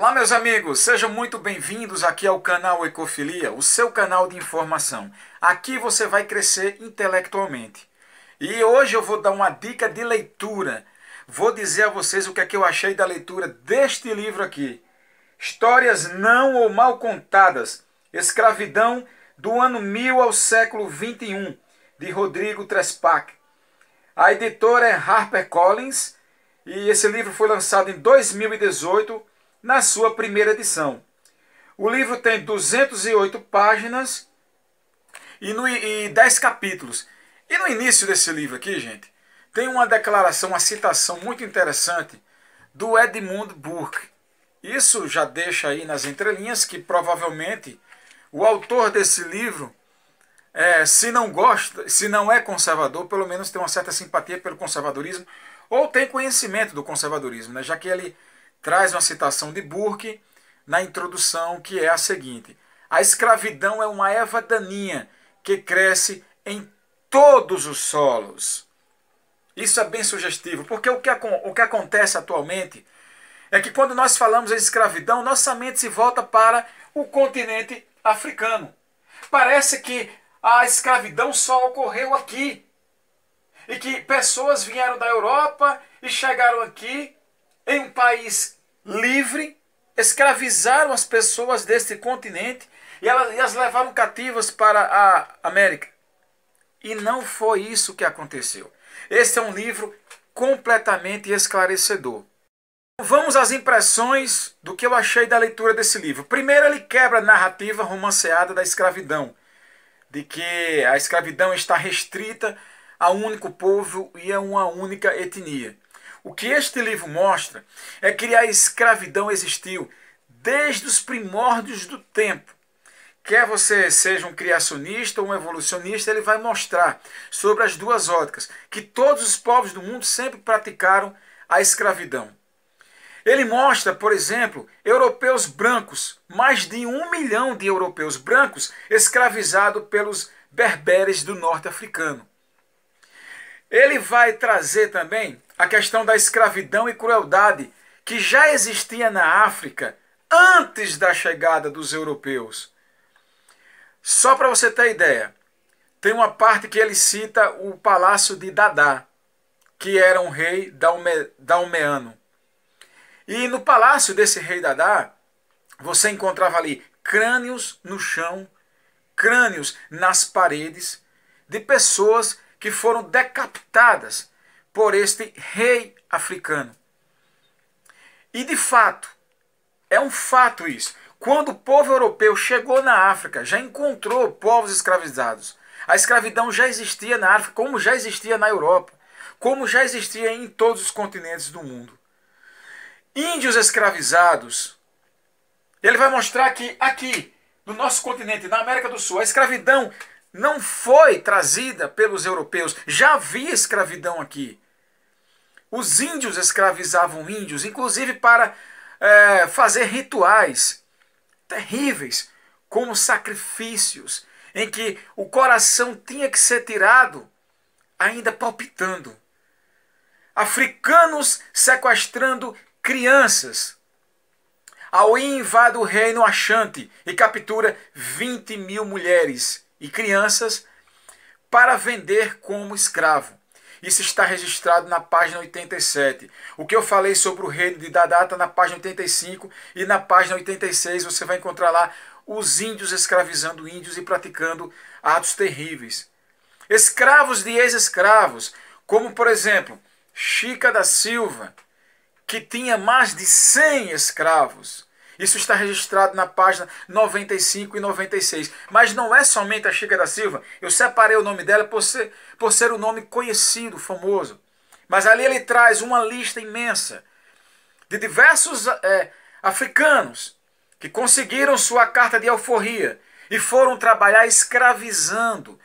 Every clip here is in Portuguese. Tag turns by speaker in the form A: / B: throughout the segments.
A: Olá, meus amigos, sejam muito bem-vindos aqui ao canal Ecofilia, o seu canal de informação. Aqui você vai crescer intelectualmente. E hoje eu vou dar uma dica de leitura. Vou dizer a vocês o que é que eu achei da leitura deste livro aqui. Histórias não ou mal contadas. Escravidão do ano 1000 ao século 21, de Rodrigo Trespac. A editora é HarperCollins e esse livro foi lançado em 2018 na sua primeira edição. O livro tem 208 páginas e, no, e 10 capítulos. E no início desse livro aqui, gente, tem uma declaração, uma citação muito interessante do Edmund Burke. Isso já deixa aí nas entrelinhas que provavelmente o autor desse livro, é, se não gosta, se não é conservador, pelo menos tem uma certa simpatia pelo conservadorismo ou tem conhecimento do conservadorismo, né? já que ele traz uma citação de Burke na introdução, que é a seguinte: A escravidão é uma erva daninha que cresce em todos os solos. Isso é bem sugestivo, porque o que, o que acontece atualmente é que quando nós falamos em escravidão, nossa mente se volta para o continente africano. Parece que a escravidão só ocorreu aqui. E que pessoas vieram da Europa e chegaram aqui em um país livre, escravizaram as pessoas deste continente e, elas, e as levaram cativas para a América. E não foi isso que aconteceu. Este é um livro completamente esclarecedor. Vamos às impressões do que eu achei da leitura desse livro. Primeiro, ele quebra a narrativa romanceada da escravidão, de que a escravidão está restrita a um único povo e a uma única etnia. O que este livro mostra é que a escravidão existiu desde os primórdios do tempo. Quer você seja um criacionista ou um evolucionista, ele vai mostrar sobre as duas óticas que todos os povos do mundo sempre praticaram a escravidão. Ele mostra, por exemplo, europeus brancos, mais de um milhão de europeus brancos escravizados pelos berberes do norte africano. Ele vai trazer também a questão da escravidão e crueldade que já existia na África antes da chegada dos europeus. Só para você ter ideia, tem uma parte que ele cita o palácio de Dadá, que era um rei daume, daumeano. E no palácio desse rei Dadá, você encontrava ali crânios no chão, crânios nas paredes, de pessoas que foram decapitadas por este rei africano. E de fato, é um fato isso. Quando o povo europeu chegou na África, já encontrou povos escravizados. A escravidão já existia na África, como já existia na Europa, como já existia em todos os continentes do mundo. Índios escravizados. Ele vai mostrar que aqui, no nosso continente, na América do Sul, a escravidão não foi trazida pelos europeus. Já havia escravidão aqui. Os índios escravizavam índios, inclusive para é, fazer rituais terríveis, como sacrifícios, em que o coração tinha que ser tirado, ainda palpitando. Africanos sequestrando crianças. Aoi invade o reino Achante e captura 20 mil mulheres e crianças para vender como escravo. Isso está registrado na página 87. O que eu falei sobre o reino de Dadata na página 85 e na página 86 você vai encontrar lá os índios escravizando índios e praticando atos terríveis. Escravos de ex-escravos, como por exemplo, Chica da Silva, que tinha mais de 100 escravos. Isso está registrado na página 95 e 96. Mas não é somente a Chica da Silva. Eu separei o nome dela por ser, por ser um nome conhecido, famoso. Mas ali ele traz uma lista imensa de diversos é, africanos que conseguiram sua carta de alforria e foram trabalhar escravizando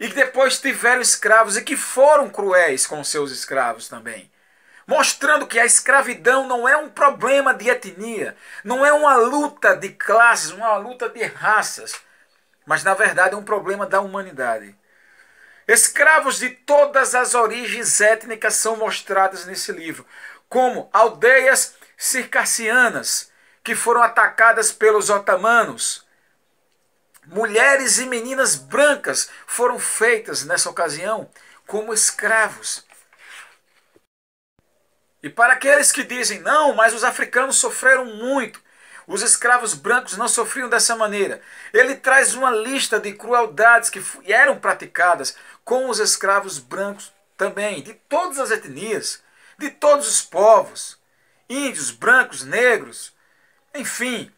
A: e que depois tiveram escravos e que foram cruéis com seus escravos também mostrando que a escravidão não é um problema de etnia, não é uma luta de classes, é uma luta de raças, mas na verdade é um problema da humanidade. Escravos de todas as origens étnicas são mostrados nesse livro, como aldeias circassianas que foram atacadas pelos otomanos. Mulheres e meninas brancas foram feitas nessa ocasião como escravos. E para aqueles que dizem, não, mas os africanos sofreram muito, os escravos brancos não sofriam dessa maneira. Ele traz uma lista de crueldades que eram praticadas com os escravos brancos também, de todas as etnias, de todos os povos, índios, brancos, negros, enfim.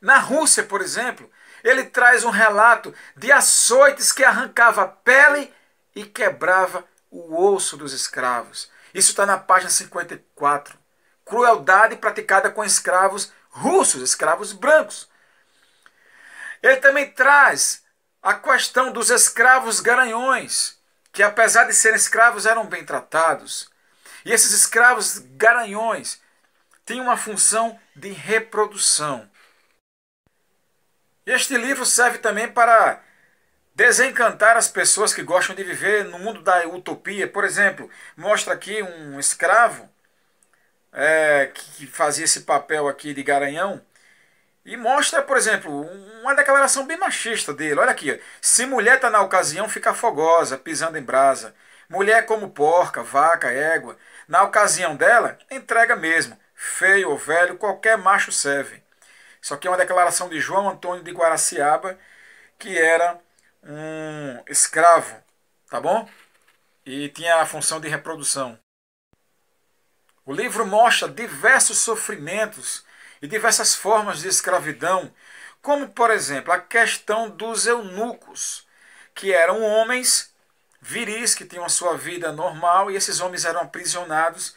A: Na Rússia, por exemplo, ele traz um relato de açoites que arrancava a pele e quebrava o osso dos escravos. Isso está na página 54. Crueldade praticada com escravos russos, escravos brancos. Ele também traz a questão dos escravos garanhões, que apesar de serem escravos eram bem tratados. E esses escravos garanhões têm uma função de reprodução. Este livro serve também para Desencantar as pessoas que gostam de viver no mundo da utopia. Por exemplo, mostra aqui um escravo é, que fazia esse papel aqui de garanhão. E mostra, por exemplo, uma declaração bem machista dele. Olha aqui, se mulher está na ocasião, fica fogosa, pisando em brasa. Mulher como porca, vaca, égua. Na ocasião dela, entrega mesmo. Feio ou velho, qualquer macho serve. Isso aqui é uma declaração de João Antônio de Guaraciaba, que era um escravo, tá bom? E tinha a função de reprodução. O livro mostra diversos sofrimentos e diversas formas de escravidão, como, por exemplo, a questão dos eunucos, que eram homens viris que tinham a sua vida normal e esses homens eram aprisionados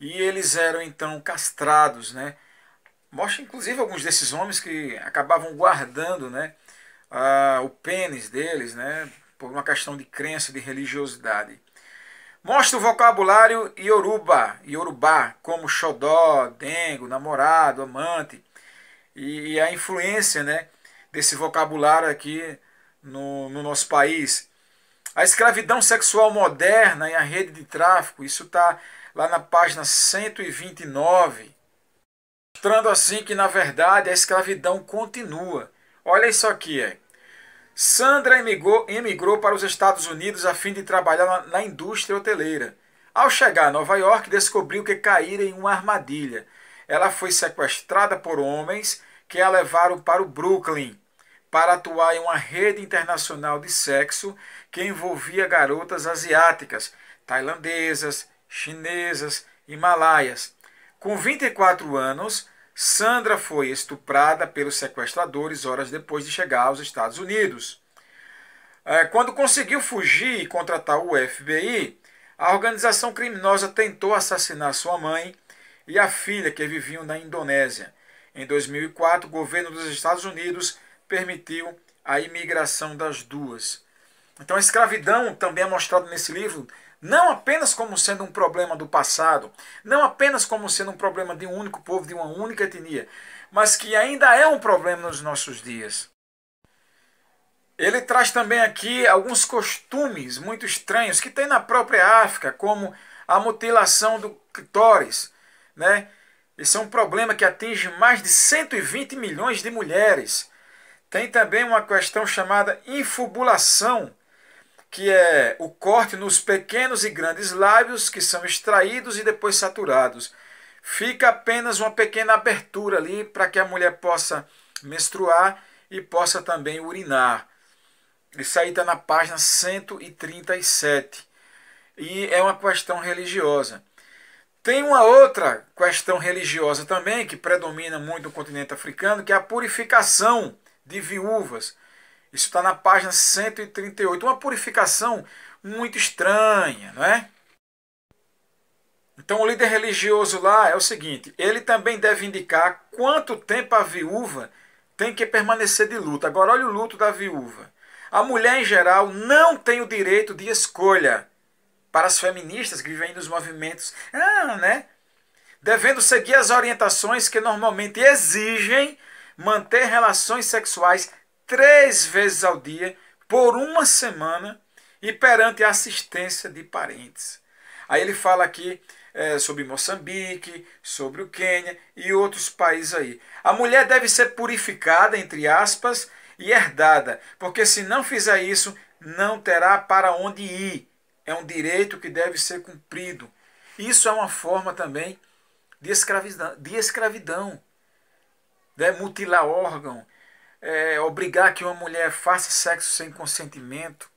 A: e eles eram então castrados, né? Mostra inclusive alguns desses homens que acabavam guardando, né, o pênis deles, né, por uma questão de crença, de religiosidade. Mostra o vocabulário Yoruba, Yorubá, como xodó, dengo, namorado, amante, e, e a influência né, desse vocabulário aqui no, no nosso país. A escravidão sexual moderna e a rede de tráfico, isso está lá na página 129, mostrando assim que, na verdade, a escravidão continua Olha isso aqui, é. Sandra emigrou, emigrou para os Estados Unidos a fim de trabalhar na, na indústria hoteleira. Ao chegar a Nova York, descobriu que caíra em uma armadilha. Ela foi sequestrada por homens que a levaram para o Brooklyn para atuar em uma rede internacional de sexo que envolvia garotas asiáticas, tailandesas, chinesas e malaias. Com 24 anos, Sandra foi estuprada pelos sequestradores horas depois de chegar aos Estados Unidos. É, quando conseguiu fugir e contratar o FBI, a organização criminosa tentou assassinar sua mãe e a filha que viviam na Indonésia. Em 2004, o governo dos Estados Unidos permitiu a imigração das duas. Então, a escravidão também é mostrada nesse livro não apenas como sendo um problema do passado, não apenas como sendo um problema de um único povo, de uma única etnia, mas que ainda é um problema nos nossos dias. Ele traz também aqui alguns costumes muito estranhos que tem na própria África, como a mutilação do clitóris, né? Esse é um problema que atinge mais de 120 milhões de mulheres. Tem também uma questão chamada infubulação, que é o corte nos pequenos e grandes lábios que são extraídos e depois saturados. Fica apenas uma pequena abertura ali para que a mulher possa menstruar e possa também urinar. Isso aí está na página 137. E é uma questão religiosa. Tem uma outra questão religiosa também, que predomina muito no continente africano, que é a purificação de viúvas. Isso está na página 138. Uma purificação muito estranha, não é? Então, o líder religioso lá é o seguinte: ele também deve indicar quanto tempo a viúva tem que permanecer de luto. Agora, olha o luto da viúva. A mulher, em geral, não tem o direito de escolha para as feministas que vivem nos movimentos, ah, né? devendo seguir as orientações que normalmente exigem manter relações sexuais três vezes ao dia, por uma semana, e perante assistência de parentes. Aí ele fala aqui é, sobre Moçambique, sobre o Quênia e outros países aí. A mulher deve ser purificada, entre aspas, e herdada, porque se não fizer isso, não terá para onde ir. É um direito que deve ser cumprido. Isso é uma forma também de escravidão, de escravidão né? mutilar órgão, é, obrigar que uma mulher faça sexo sem consentimento,